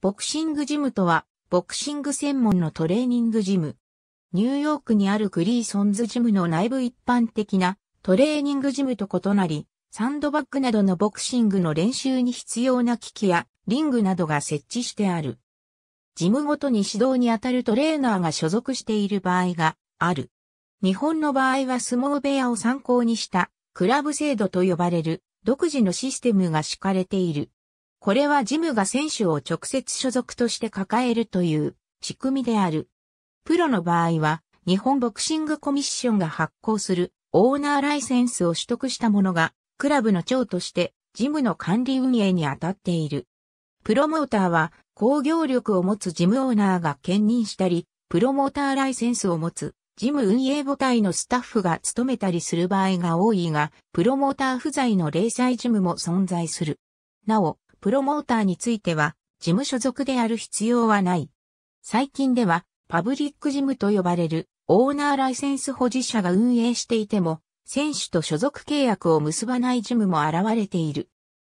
ボクシングジムとは、ボクシング専門のトレーニングジム。ニューヨークにあるグリーソンズジムの内部一般的なトレーニングジムと異なり、サンドバッグなどのボクシングの練習に必要な機器やリングなどが設置してある。ジムごとに指導にあたるトレーナーが所属している場合がある。日本の場合は相撲部屋を参考にしたクラブ制度と呼ばれる独自のシステムが敷かれている。これはジムが選手を直接所属として抱えるという仕組みである。プロの場合は、日本ボクシングコミッションが発行するオーナーライセンスを取得した者が、クラブの長としてジムの管理運営に当たっている。プロモーターは、工業力を持つジムオーナーが兼任したり、プロモーターライセンスを持つジム運営母体のスタッフが務めたりする場合が多いが、プロモーター不在の零細ジムも存在する。なお、プロモーターについては、事務所属である必要はない。最近では、パブリックジムと呼ばれるオーナーライセンス保持者が運営していても、選手と所属契約を結ばないジムも現れている。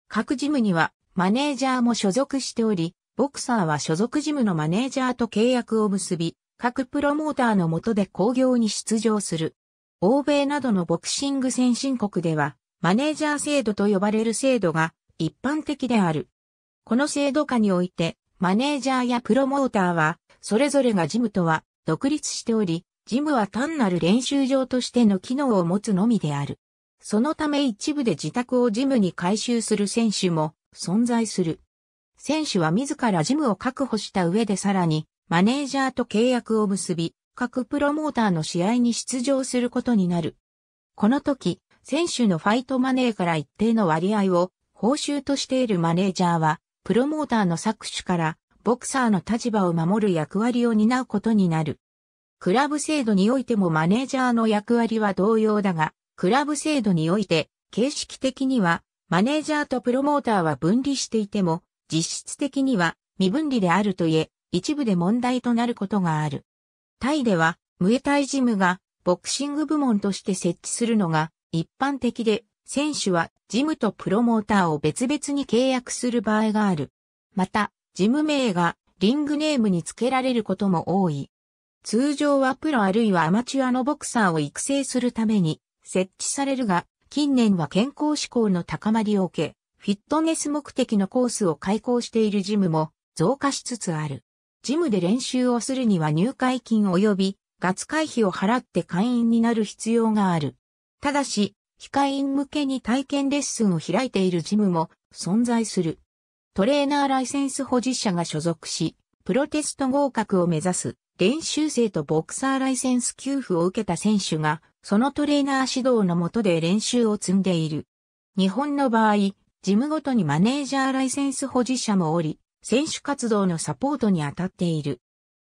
各ジムにはマネージャーも所属しており、ボクサーは所属ジムのマネージャーと契約を結び、各プロモーターの下で興行に出場する。欧米などのボクシング先進国では、マネージャー制度と呼ばれる制度が一般的である。この制度下において、マネージャーやプロモーターは、それぞれがジムとは独立しており、ジムは単なる練習場としての機能を持つのみである。そのため一部で自宅をジムに回収する選手も存在する。選手は自らジムを確保した上でさらに、マネージャーと契約を結び、各プロモーターの試合に出場することになる。この時、選手のファイトマネーから一定の割合を報酬としているマネージャーは、プロモーターの搾取から、ボクサーの立場を守る役割を担うことになる。クラブ制度においてもマネージャーの役割は同様だが、クラブ制度において、形式的には、マネージャーとプロモーターは分離していても、実質的には未分離であるといえ、一部で問題となることがある。タイでは、ムエタイジムがボクシング部門として設置するのが一般的で、選手はジムとプロモーターを別々に契約する場合がある。また、ジム名がリングネームに付けられることも多い。通常はプロあるいはアマチュアのボクサーを育成するために設置されるが、近年は健康志向の高まりを受け、フィットネス目的のコースを開講しているジムも増加しつつある。ジムで練習をするには入会金及びガツ会費を払って会員になる必要がある。ただし、非会員向けに体験レッスンを開いているジムも存在する。トレーナーライセンス保持者が所属し、プロテスト合格を目指す練習生とボクサーライセンス給付を受けた選手が、そのトレーナー指導の下で練習を積んでいる。日本の場合、ジムごとにマネージャーライセンス保持者もおり、選手活動のサポートに当たっている。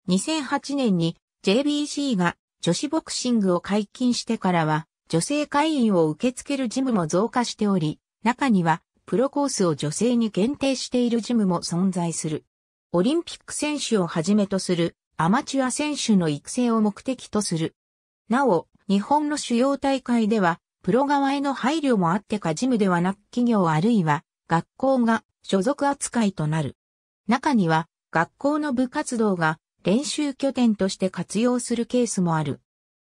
2008年に JBC が女子ボクシングを解禁してからは、女性会員を受け付けるジムも増加しており、中にはプロコースを女性に限定しているジムも存在する。オリンピック選手をはじめとするアマチュア選手の育成を目的とする。なお、日本の主要大会では、プロ側への配慮もあってかジムではなく企業あるいは学校が所属扱いとなる。中には学校の部活動が練習拠点として活用するケースもある。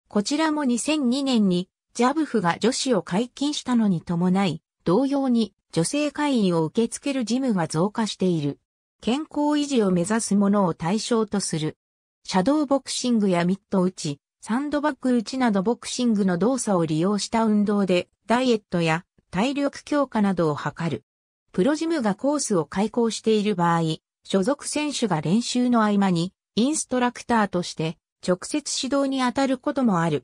こちらも2002年にジャブフが女子を解禁したのに伴い、同様に女性会員を受け付ける事務が増加している。健康維持を目指すものを対象とする。シャドーボクシングやミット打ち、サンドバッグ打ちなどボクシングの動作を利用した運動で、ダイエットや体力強化などを図る。プロジムがコースを開講している場合、所属選手が練習の合間に、インストラクターとして直接指導に当たることもある。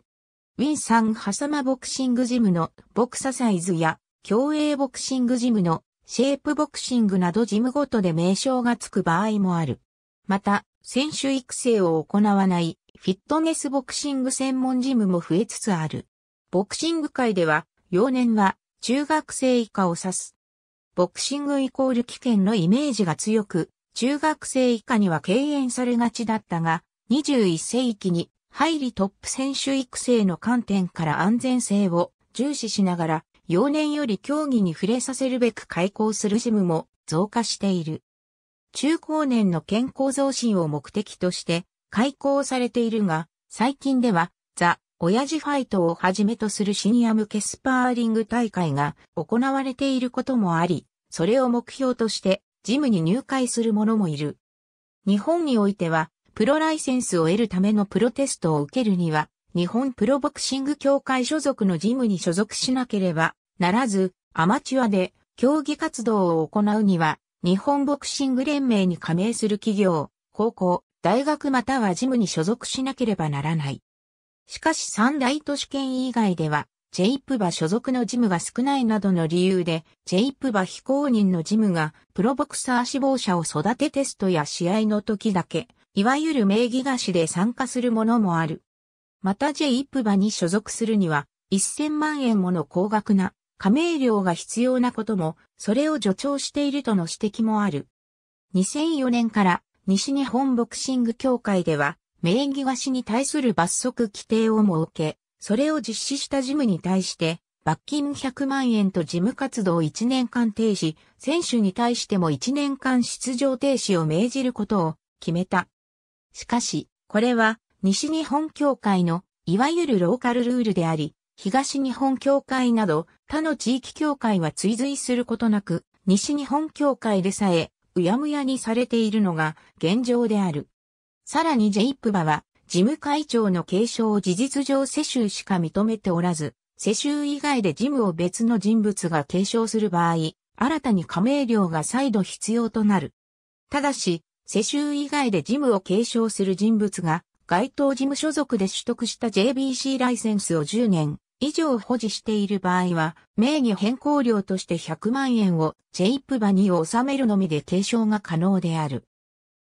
ウィンサン・ハサマボクシングジムのボクササイズや競泳ボクシングジムのシェイプボクシングなどジムごとで名称がつく場合もある。また、選手育成を行わないフィットネスボクシング専門ジムも増えつつある。ボクシング界では、幼年は中学生以下を指す。ボクシングイコール危険のイメージが強く、中学生以下には敬遠されがちだったが、21世紀に入りトップ選手育成の観点から安全性を重視しながら、幼年より競技に触れさせるべく開校するジムも増加している。中高年の健康増進を目的として開校されているが、最近ではザ・親父ファイトをはじめとするシニア向けスパーリング大会が行われていることもあり、それを目標としてジムに入会する者もいる。日本においてはプロライセンスを得るためのプロテストを受けるには、日本プロボクシング協会所属のジムに所属しなければならず、アマチュアで競技活動を行うには、日本ボクシング連盟に加盟する企業、高校、大学またはジムに所属しなければならない。しかし三大都市圏以外では、j イプバ所属のジムが少ないなどの理由で、j イプバ非公認のジムがプロボクサー志望者を育てテストや試合の時だけいわゆる名義貸しで参加するものもある。また j イプバに所属するには、1000万円もの高額な加盟料が必要なことも、それを助長しているとの指摘もある。2004年から西日本ボクシング協会では、名義貸しに対する罰則規定を設け、それを実施した事務に対して、罰金100万円と事務活動1年間停止、選手に対しても1年間出場停止を命じることを決めた。しかし、これは西日本協会のいわゆるローカルルールであり、東日本協会など他の地域協会は追随することなく、西日本協会でさえうやむやにされているのが現状である。さらに JIPBA は事務会長の継承を事実上世襲しか認めておらず、世襲以外で事務を別の人物が継承する場合、新たに加盟料が再度必要となる。ただし、世襲以外で事務を継承する人物が、該当事務所属で取得した JBC ライセンスを10年以上保持している場合は、名義変更料として100万円を JIP バに納めるのみで継承が可能である。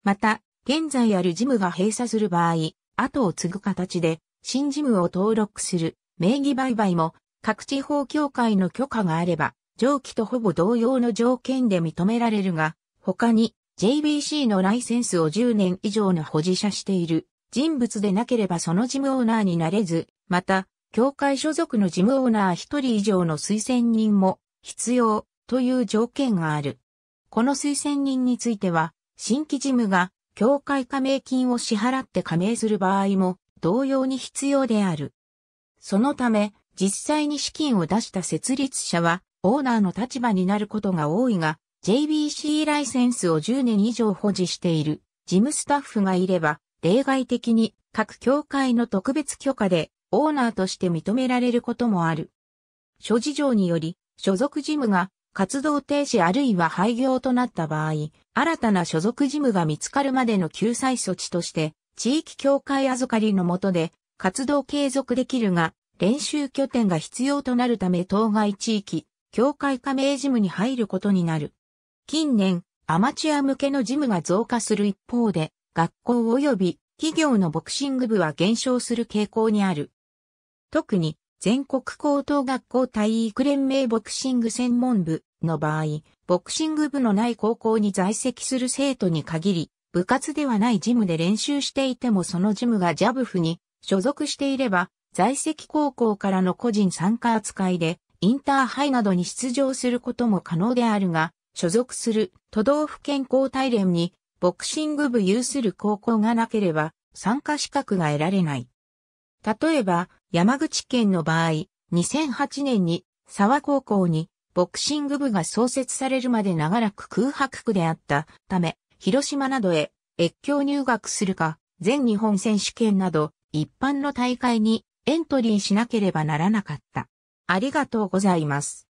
また、現在ある事務が閉鎖する場合、後を継ぐ形で、新事務を登録する名義売買も、各地方協会の許可があれば、上記とほぼ同様の条件で認められるが、他に JBC のライセンスを10年以上の保持者している人物でなければその事務オーナーになれず、また、協会所属の事務オーナー1人以上の推薦人も必要という条件がある。この推薦人については、新規事務が協会加盟金を支払って加盟する場合も同様に必要である。そのため、実際に資金を出した設立者は、オーナーの立場になることが多いが、JBC ライセンスを10年以上保持している事務スタッフがいれば、例外的に各協会の特別許可でオーナーとして認められることもある。諸事情により、所属事務が活動停止あるいは廃業となった場合、新たな所属事務が見つかるまでの救済措置として、地域協会預かりの下で活動継続できるが、練習拠点が必要となるため当該地域、協会加盟事務に入ることになる。近年、アマチュア向けのジムが増加する一方で、学校及び企業のボクシング部は減少する傾向にある。特に、全国高等学校体育連盟ボクシング専門部の場合、ボクシング部のない高校に在籍する生徒に限り、部活ではないジムで練習していてもそのジムがジャブフに所属していれば、在籍高校からの個人参加扱いで、インターハイなどに出場することも可能であるが、所属する都道府県交代連にボクシング部有する高校がなければ参加資格が得られない。例えば山口県の場合、2008年に沢高校にボクシング部が創設されるまで長らく空白区であったため、広島などへ越境入学するか、全日本選手権など一般の大会にエントリーしなければならなかった。ありがとうございます。